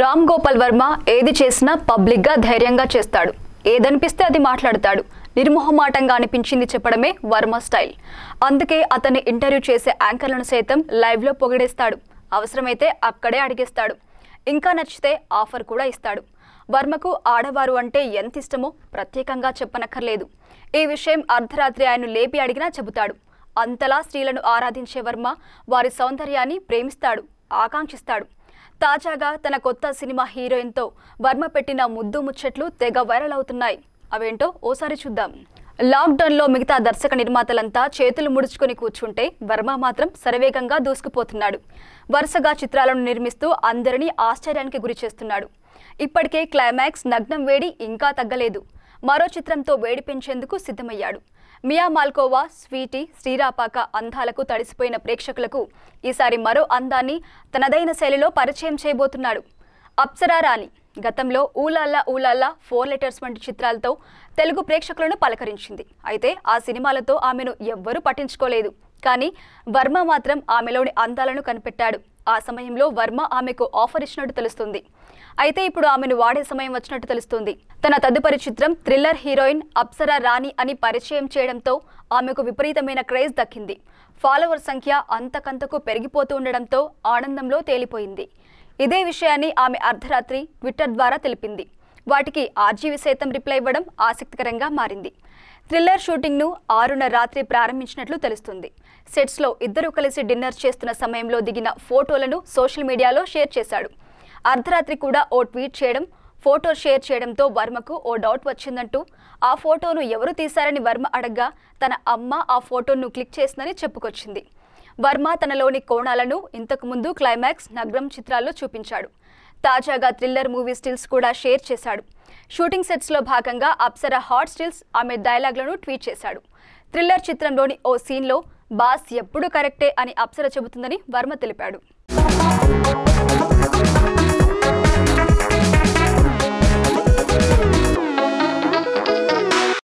రామ్ గోపాల్ వర్మ ఏది చేసినా పబ్లిక్గా ధైర్యంగా చేస్తాడు ఏదనిపిస్తే అది మాట్లాడతాడు నిర్మోహమాటంగా అనిపించింది చెప్పడమే వర్మ స్టైల్ అందుకే అతన్ని ఇంటర్వ్యూ చేసే యాంకర్లను సైతం లైవ్లో పొగిడేస్తాడు అవసరమైతే అక్కడే అడిగేస్తాడు ఇంకా నచ్చితే ఆఫర్ కూడా ఇస్తాడు వర్మకు ఆడవారు అంటే ఎంత ఇష్టమో ప్రత్యేకంగా చెప్పనక్కర్లేదు ఈ విషయం అర్ధరాత్రి ఆయన లేపి అడిగినా చెబుతాడు అంతలా స్త్రీలను ఆరాధించే వర్మ వారి సౌందర్యాన్ని ప్రేమిస్తాడు ఆకాంక్షిస్తాడు తాజాగా తన కొత్త సినిమా హీరోయిన్తో వర్మ పెట్టిన ముద్దు ముచ్చట్లు తెగ వైరల్ అవుతున్నాయి అవేంటో ఓసారి చూద్దాం లాక్డౌన్లో మిగతా దర్శక నిర్మాతలంతా చేతులు ముడుచుకొని కూర్చుంటే వర్మ మాత్రం శరవేగంగా దూసుకుపోతున్నాడు వరుసగా చిత్రాలను నిర్మిస్తూ అందరినీ ఆశ్చర్యానికి గురి చేస్తున్నాడు ఇప్పటికే క్లైమాక్స్ నగ్నం వేడి ఇంకా తగ్గలేదు మరో చిత్రంతో వేడి పెంచేందుకు సిద్ధమయ్యాడు మియా మాల్కోవా స్వీటీ శ్రీరాపాక అందాలకు తడిసిపోయిన ప్రేక్షకులకు ఈసారి మరో అందాన్ని తనదైన శైలిలో పరిచయం చేయబోతున్నాడు అప్సరా రాణి గతంలో ఊలాల్లా ఊలాల్లా ఫోర్ లెటర్స్ వంటి చిత్రాలతో తెలుగు ప్రేక్షకులను పలకరించింది అయితే ఆ సినిమాలతో ఆమెను ఎవ్వరూ పట్టించుకోలేదు కానీ వర్మ మాత్రం ఆమెలోని అందాలను కనిపెట్టాడు ఆ సమయంలో వర్మ ఆమెకు ఆఫర్ ఇచ్చినట్టు తెలుస్తుంది అయితే ఇప్పుడు ఆమెను వాడే సమయం వచ్చినట్టు తెలుస్తుంది తన తదుపరి చిత్రం థ్రిల్లర్ హీరోయిన్ అప్సరా రాణి అని పరిచయం చేయడంతో ఆమెకు విపరీతమైన క్రేజ్ దక్కింది ఫాలోవర్ సంఖ్య అంతకంతకు పెరిగిపోతూ ఉండడంతో ఆనందంలో తేలిపోయింది ఇదే విషయాన్ని ఆమె అర్ధరాత్రి ట్విట్టర్ ద్వారా తెలిపింది వాటికి ఆర్జీవి సైతం రిప్లై ఇవ్వడం ఆసక్తికరంగా మారింది థ్రిల్లర్ షూటింగ్ను ఆరున రాత్రి ప్రారంభించినట్లు తెలుస్తుంది సెట్స్లో ఇద్దరూ కలిసి డిన్నర్ చేస్తున్న సమయంలో దిగిన ఫోటోలను సోషల్ మీడియాలో షేర్ చేశాడు అర్ధరాత్రి కూడా ఓ ట్వీట్ చేయడం ఫోటో షేర్ చేయడంతో వర్మకు ఓ డౌట్ వచ్చిందంటూ ఆ ఫోటోను ఎవరు తీశారని వర్మ అడగ్గా తన అమ్మ ఆ ఫోటోను క్లిక్ చేసిందని చెప్పుకొచ్చింది వర్మ తనలోని కోణాలను ఇంతకుముందు క్లైమాక్స్ నగ్రం చిత్రాల్లో చూపించాడు తాజాగా థ్రిల్లర్ మూవీ స్టిల్స్ కూడా షేర్ చేశాడు షూటింగ్ సెట్స్లో భాగంగా అప్సర హాట్ స్టిల్స్ ఆమె డైలాగ్లను ట్వీట్ చేశాడు థ్రిల్లర్ చిత్రంలోని ఓ సీన్లో బాస్ ఎప్పుడు కరెక్టే అని అప్సర చెబుతుందని వర్మ తెలిపాడు